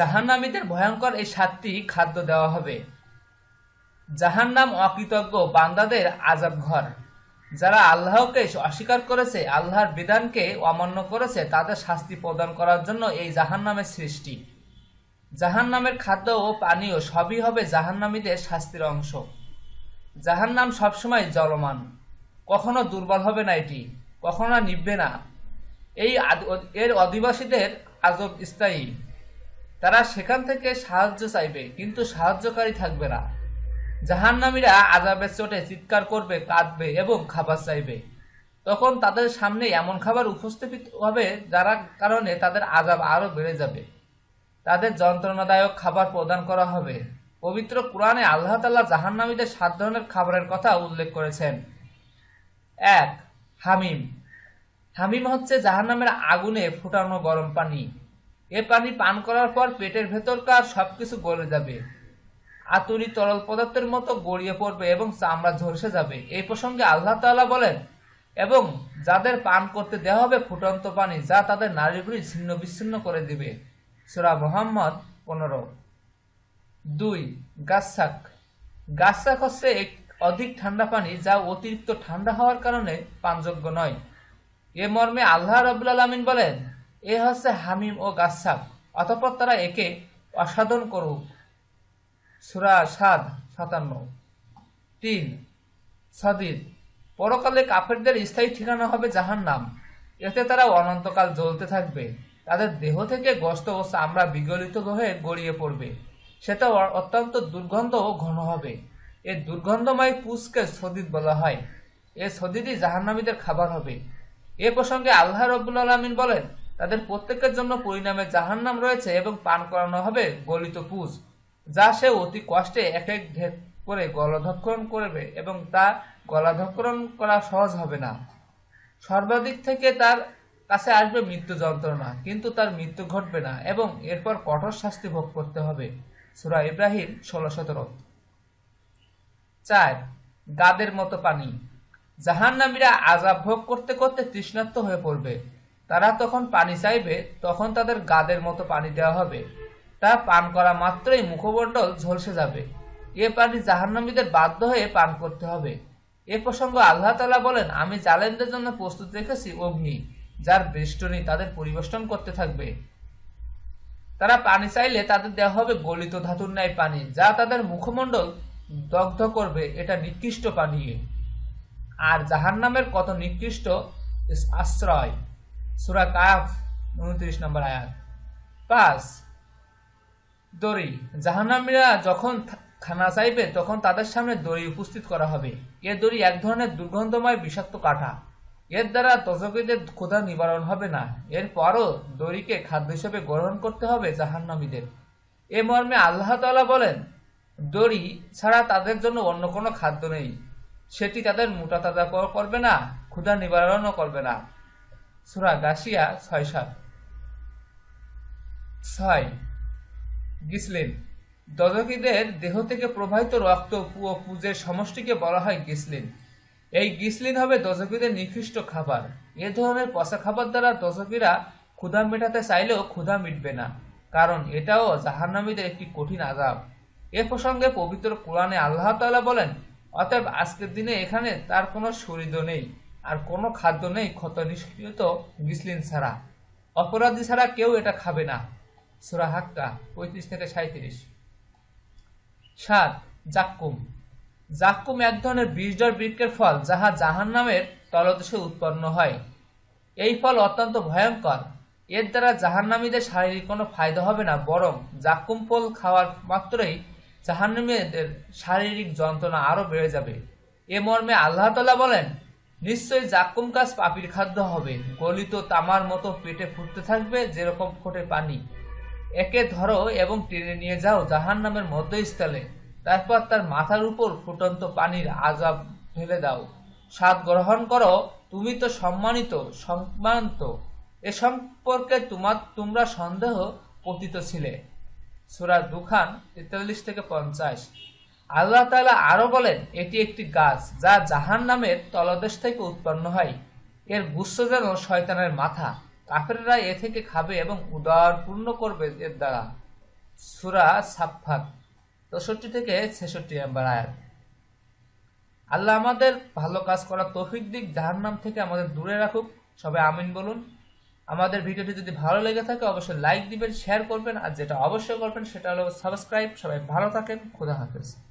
জাহান্নামীদের ভয়ঙ্কর এই সাতটি খাদ্য দেওয়া হবে জাহান্নাম অকৃতজ্ঞ বান্দাদের আজাব ঘর যারা আল্লাহকে অস্বীকার করেছে আল্লাহর বিধানকে অমান্য করেছে তাদের শাস্তি প্রদান করার জন্য এই জাহান্নামের সৃষ্টি জাহান্নামের খাদ্য ও পানীয় সবই হবে জাহান্নামীদের শাস্তির অংশ জাহান্নাম সবসময় জলমান কখনো দুর্বল হবে না এটি কখনো নিববে না এই এর অধিবাসীদের আজব স্থায়ী তারা সেখান থেকে সাহায্য চাইবে কিন্তু সাহায্যকারী থাকবে না নামীরা আজাবের চোটে চিৎকার করবে কাঁদবে এবং খাবার চাইবে তখন তাদের সামনে এমন খাবার উপস্থাপিত হবে যারা কারণে তাদের আজাব আরও বেড়ে যাবে তাদের যন্ত্রণাদায়ক খাবার প্রদান করা হবে পবিত্র কোরআনে আল্লাহ তাল্লাহ নামীদের সাত ধরনের খাবারের কথা উল্লেখ করেছেন এক হামিম হামিম হচ্ছে জাহান্নামের আগুনে ফুটানো গরম পানি এ পানি পান করার পর পেটের ভেতরকার সবকিছু গলে যাবে আতুরি তরল পদার্থের মতো গড়িয়ে পড়বে এবং চামড়া ঝলসে যাবে এই প্রসঙ্গে আল্লাহ তাআলা বলেন এবং যাদের পান করতে দেওয়া হবে ফুটন্ত পানি যা তাদের নারীগুলি ছিন্ন বিচ্ছিন্ন করে দিবে সুরা মোহাম্মদ পনেরো দুই গাছাক গাছাক হচ্ছে এক অধিক ঠান্ডা পানি যা অতিরিক্ত ঠান্ডা হওয়ার কারণে পানযোগ্য নয় এ মর্মে আল্লাহ রবুল আলমিন বলেন এ হচ্ছে হামিম ও গাছাব অতঃপর তারা একে অসাধন করুক সুরা সাদ সাতান্ন তিন সদিদ পরকালে কাফেরদের স্থায়ী ঠিকানা হবে জাহান নাম এতে তারা অনন্তকাল জ্বলতে থাকবে তাদের দেহ থেকে গস্ত ও চামড়া বিগলিত হয়ে গড়িয়ে পড়বে সেটা অত্যন্ত দুর্গন্ধ ও ঘন হবে এ দুর্গন্ধময় পুষকে সদিদ বলা হয় এ সদিদই জাহান্নামীদের খাবার হবে এ প্রসঙ্গে আল্লাহ রবুল্লা আলমিন বলেন তাদের প্রত্যেকের জন্য পরিণামে জাহান্নাম রয়েছে এবং পান করানো হবে গলিত পুজ যা সে অতি কষ্টে এক এক ঢেক করে গলাধক্ষরণ করবে এবং তা গলাধক্ষরণ করা সহজ হবে না সর্বাধিক থেকে তার কাছে আসবে মৃত্যু যন্ত্রণা কিন্তু তার মৃত্যু ঘটবে না এবং এরপর কঠোর শাস্তি ভোগ করতে হবে সুরা ইব্রাহিম ষোলো সতেরো চার গাদের মতো পানি জাহান্নামীরা আজাব ভোগ করতে করতে তৃষ্ণাত্ম হয়ে পড়বে তারা তখন পানি চাইবে তখন তাদের গাদের মতো পানি দেওয়া হবে তা পান করা মাত্রই মুখমণ্ডল ঝলসে যাবে এ পানি জাহান্নামীদের বাধ্য হয়ে পান করতে হবে এ প্রসঙ্গ আল্লাহ তালা বলেন আমি জালেনদের জন্য প্রস্তুত রেখেছি অগ্নি যার বেষ্টনী তাদের পরিবেষ্টন করতে থাকবে তারা পানি চাইলে তাদের দেওয়া হবে গলিত ধাতুর ন্যায় পানি যা তাদের মুখমণ্ডল দগ্ধ করবে এটা নিকৃষ্ট পানীয় আর জাহান্নামের কত নিকৃষ্ট আশ্রয় সুরা কাফ উনত্রিশ নম্বর আয়াত পাঁচ দড়ি জাহান্নামীরা যখন খানা চাইবে তখন তাদের সামনে দড়ি উপস্থিত করা হবে এ দড়ি এক ধরনের দুর্গন্ধময় বিষাক্ত কাঠা এর দ্বারা তজকিদের ক্ষুধা নিবারণ হবে না এরপরও দড়িকে খাদ্য হিসেবে গ্রহণ করতে হবে জাহান্নামীদের এ মর্মে আল্লাহ তালা বলেন দড়ি ছাড়া তাদের জন্য অন্য কোনো খাদ্য নেই সেটি তাদের মোটা তাজা করবে না ক্ষুধা নিবারণও করবে না সুরা গাছিয়া ছয় সাত ছয় গিসলিন দজকিদের দেহ থেকে প্রবাহিত রক্ত ও পুজের সমষ্টিকে বলা হয় গিসলিন এই গিসলিন হবে দজকিদের নিকৃষ্ট খাবার এ ধরনের পচা খাবার দ্বারা দজকিরা ক্ষুধা মেটাতে চাইলেও ক্ষুধা মিটবে না কারণ এটাও জাহান্নামীদের একটি কঠিন আজাব এ প্রসঙ্গে পবিত্র কোরআনে আল্লাহ তালা বলেন অতএব আজকের দিনে এখানে তার কোনো শরীর নেই আর কোনো খাদ্য নেই ক্ষত নিষ্ক্রিয়ত গিসলিন ছাড়া অপরাধী ছাড়া কেউ এটা খাবে না সুরা হাক্কা পঁয়ত্রিশ থেকে সাঁত্রিশ সাত জাক্কুম জাক্কুম এক ধরনের বিষডর বৃক্ষের ফল যাহা জাহান নামের তলদেশে উৎপন্ন হয় এই ফল অত্যন্ত ভয়ঙ্কর এর দ্বারা জাহান্নামীদের শারীরিক কোনো ফায়দা হবে না বরং জাক্কুম ফল খাওয়ার মাত্রই জাহান্নামীদের শারীরিক যন্ত্রণা আরও বেড়ে যাবে এ মর্মে আল্লাহ বলেন নিশ্চয়ই জাকুম গাছ পাপির খাদ্য হবে গলিত তামার মতো পেটে ফুটতে থাকবে যেরকম ফোটে পানি একে ধরো এবং টেনে নিয়ে যাও জাহান নামের মধ্যস্থলে তারপর তার মাথার উপর ফুটন্ত পানির আজাব ফেলে দাও স্বাদ গ্রহণ করো তুমি তো সম্মানিত সম্মানিত এ সম্পর্কে তোমার তোমরা সন্দেহ পতিত ছিলে সুরা দুখান তেতাল্লিশ থেকে পঞ্চাশ আল্লাহ তালা আরো বলেন এটি একটি গাছ যা জাহান নামের তলদেশ থেকে উৎপন্ন হয় এর গুচ্ছ যেন শয়তানের মাথা কাফেররা এ থেকে খাবে এবং উদার পূর্ণ করবে এর দ্বারা সুরা সাফাত চৌষট্টি থেকে ছেষট্টি নাম্বার আয়াত আল্লাহ আমাদের ভালো কাজ করা তৌফিক দিক জাহান নাম থেকে আমাদের দূরে রাখুক সবে আমিন বলুন আমাদের ভিডিওটি যদি ভালো লেগে থাকে অবশ্যই লাইক দিবেন শেয়ার করবেন আর যেটা অবশ্যই করবেন সেটা হলো সাবস্ক্রাইব সবাই ভালো থাকেন খুদা হাফেজ